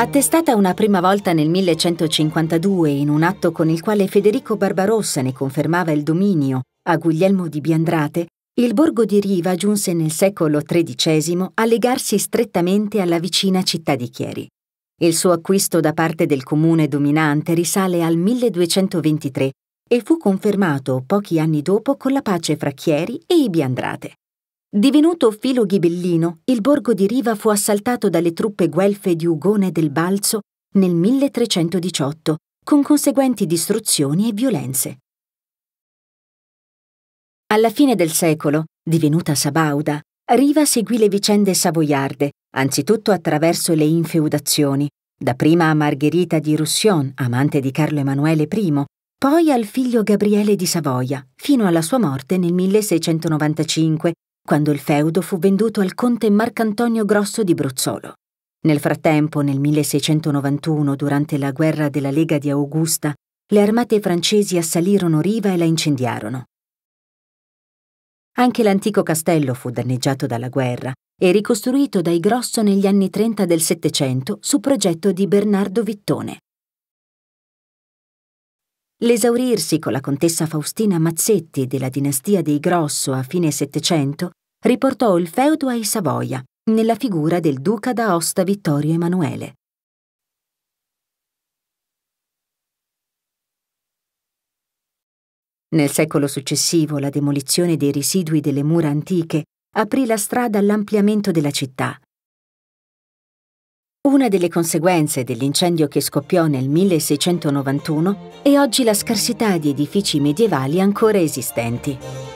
Attestata una prima volta nel 1152 in un atto con il quale Federico Barbarossa ne confermava il dominio a Guglielmo di Biandrate, il borgo di Riva giunse nel secolo XIII a legarsi strettamente alla vicina città di Chieri. Il suo acquisto da parte del comune dominante risale al 1223 e fu confermato pochi anni dopo con la pace fra Chieri e i Biandrate. Divenuto filo ghibellino, il borgo di Riva fu assaltato dalle truppe guelfe di Ugone del Balzo nel 1318, con conseguenti distruzioni e violenze. Alla fine del secolo, divenuta Sabauda, Riva seguì le vicende savoiarde, anzitutto attraverso le infeudazioni, dapprima a Margherita di Roussillon, amante di Carlo Emanuele I, poi al figlio Gabriele di Savoia, fino alla sua morte nel 1695, quando il feudo fu venduto al conte Marcantonio Grosso di Bruzzolo. Nel frattempo, nel 1691, durante la guerra della Lega di Augusta, le armate francesi assalirono Riva e la incendiarono. Anche l'antico castello fu danneggiato dalla guerra e ricostruito dai Grosso negli anni 30 del Settecento su progetto di Bernardo Vittone. L'esaurirsi con la contessa Faustina Mazzetti della dinastia dei Grosso a fine Settecento riportò il feudo ai Savoia, nella figura del duca d'Aosta Vittorio Emanuele. Nel secolo successivo la demolizione dei residui delle mura antiche aprì la strada all'ampliamento della città. Una delle conseguenze dell'incendio che scoppiò nel 1691 è oggi la scarsità di edifici medievali ancora esistenti.